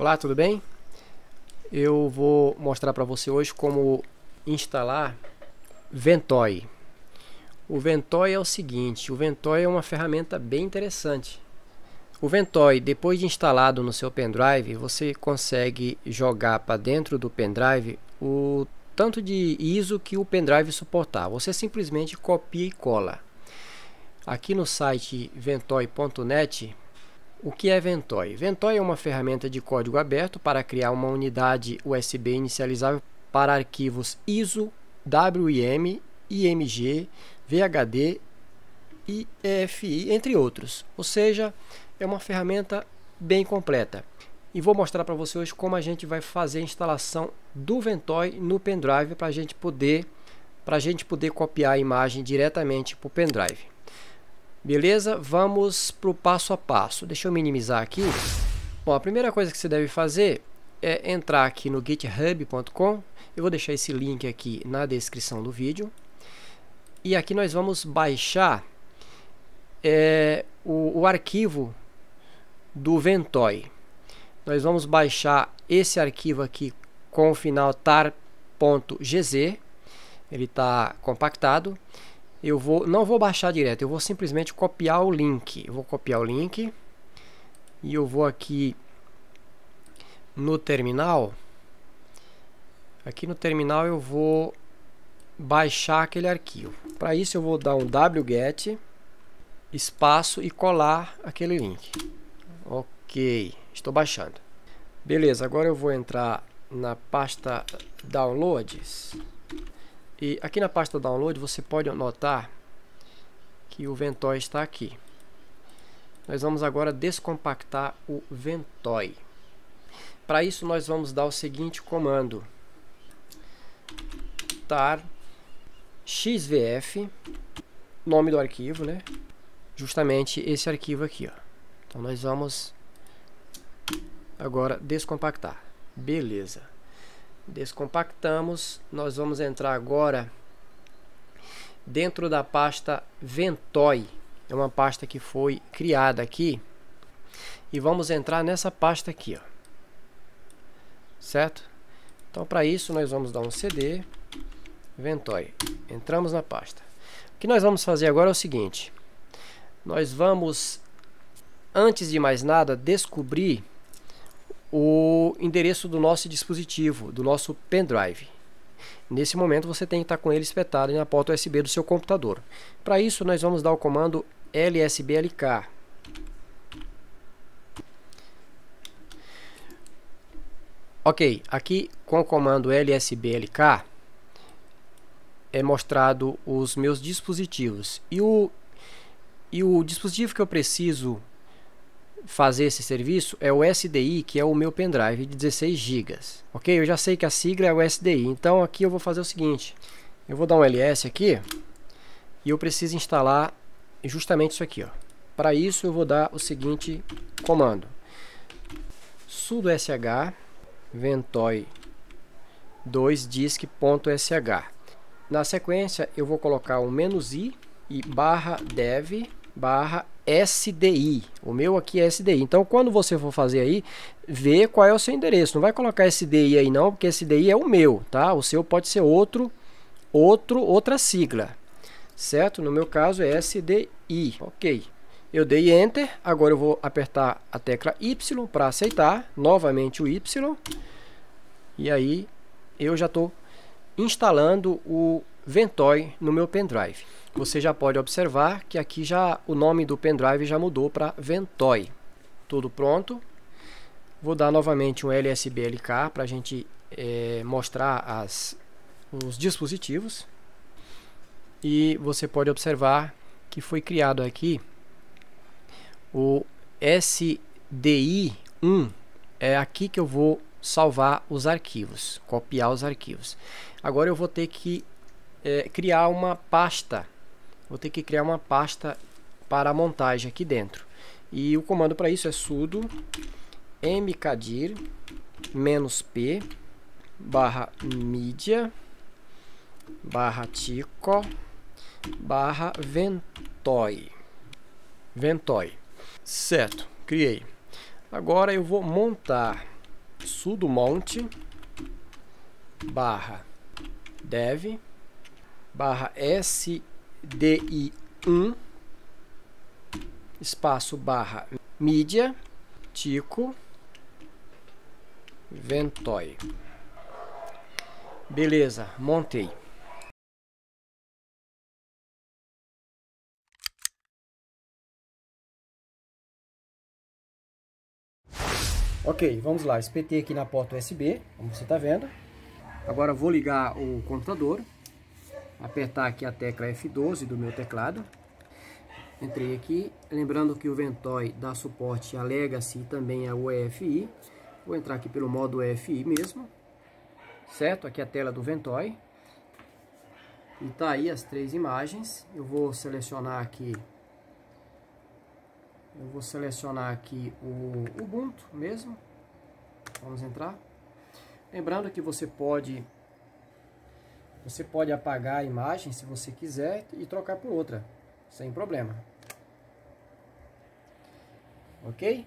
Olá, tudo bem? Eu vou mostrar para você hoje como instalar Ventoy. O Ventoy é o seguinte, o Ventoy é uma ferramenta bem interessante. O Ventoy, depois de instalado no seu pendrive, você consegue jogar para dentro do pendrive o tanto de ISO que o pendrive suportar. Você simplesmente copia e cola. Aqui no site ventoy.net o que é Ventoy? Ventoy é uma ferramenta de código aberto para criar uma unidade USB inicializável para arquivos ISO, WIM, IMG, VHD e EFI, entre outros. Ou seja, é uma ferramenta bem completa. E vou mostrar para você hoje como a gente vai fazer a instalação do Ventoy no pendrive para a gente poder para a gente poder copiar a imagem diretamente para o pendrive. Beleza? Vamos para o passo a passo. Deixa eu minimizar aqui. Bom, a primeira coisa que você deve fazer é entrar aqui no github.com. Eu vou deixar esse link aqui na descrição do vídeo. E aqui nós vamos baixar é, o, o arquivo do Ventoy. Nós vamos baixar esse arquivo aqui com o final tar.gz. Ele está compactado eu vou, não vou baixar direto, eu vou simplesmente copiar o link. Eu vou copiar o link e eu vou aqui no terminal. Aqui no terminal eu vou baixar aquele arquivo. Para isso eu vou dar um wget espaço e colar aquele link. Ok, estou baixando. Beleza, agora eu vou entrar na pasta downloads. E aqui na pasta download você pode notar que o Ventoy está aqui. Nós vamos agora descompactar o Ventoy. Para isso nós vamos dar o seguinte comando. tar xvf, nome do arquivo, né? Justamente esse arquivo aqui, ó. Então nós vamos agora descompactar. Beleza. Descompactamos. Nós vamos entrar agora dentro da pasta Ventoy. É uma pasta que foi criada aqui. E vamos entrar nessa pasta aqui, ó. Certo? Então, para isso, nós vamos dar um CD Ventoy. Entramos na pasta. O que nós vamos fazer agora é o seguinte. Nós vamos, antes de mais nada, descobrir o endereço do nosso dispositivo, do nosso pendrive. Nesse momento você tem que estar com ele espetado na porta USB do seu computador. Para isso nós vamos dar o comando lsblk. Ok, aqui com o comando lsblk é mostrado os meus dispositivos e o, e o dispositivo que eu preciso fazer esse serviço é o SDI, que é o meu pendrive de 16 GB. Ok? Eu já sei que a sigla é o SDI, então aqui eu vou fazer o seguinte. Eu vou dar um ls aqui e eu preciso instalar justamente isso aqui. Para isso eu vou dar o seguinte comando. sudo sh ventoy 2disk.sh Na sequência eu vou colocar um menos i e barra dev barra SDI. O meu aqui é SDI. Então, quando você for fazer aí, vê qual é o seu endereço. Não vai colocar SDI aí não, porque SDI é o meu, tá? O seu pode ser outro, outro, outra sigla, certo? No meu caso é SDI. Ok. Eu dei Enter. Agora eu vou apertar a tecla Y para aceitar. Novamente o Y. E aí eu já estou instalando o Ventoy no meu pendrive. Você já pode observar que aqui já o nome do pendrive já mudou para Ventoy. Tudo pronto. Vou dar novamente um LSBLK para a gente é, mostrar as, os dispositivos. E você pode observar que foi criado aqui o SDI1. É aqui que eu vou salvar os arquivos, copiar os arquivos. Agora eu vou ter que é, criar uma pasta. Vou ter que criar uma pasta para a montagem aqui dentro. E o comando para isso é sudo mkdir -p barra media barra tico barra ventoy ventoy Certo, criei. Agora eu vou montar sudo mount barra dev barra SDI1 espaço barra mídia tico ventoy. Beleza, montei. Ok, vamos lá, espetei aqui na porta USB, como você está vendo. Agora vou ligar o computador apertar aqui a tecla F12 do meu teclado. Entrei aqui, lembrando que o Ventoy dá suporte a Legacy e também a UEFI. Vou entrar aqui pelo modo UEFI mesmo, certo? Aqui a tela do Ventoy. E tá aí as três imagens. Eu vou selecionar aqui eu vou selecionar aqui o Ubuntu mesmo. Vamos entrar. Lembrando que você pode você pode apagar a imagem se você quiser e trocar por outra, sem problema. Ok?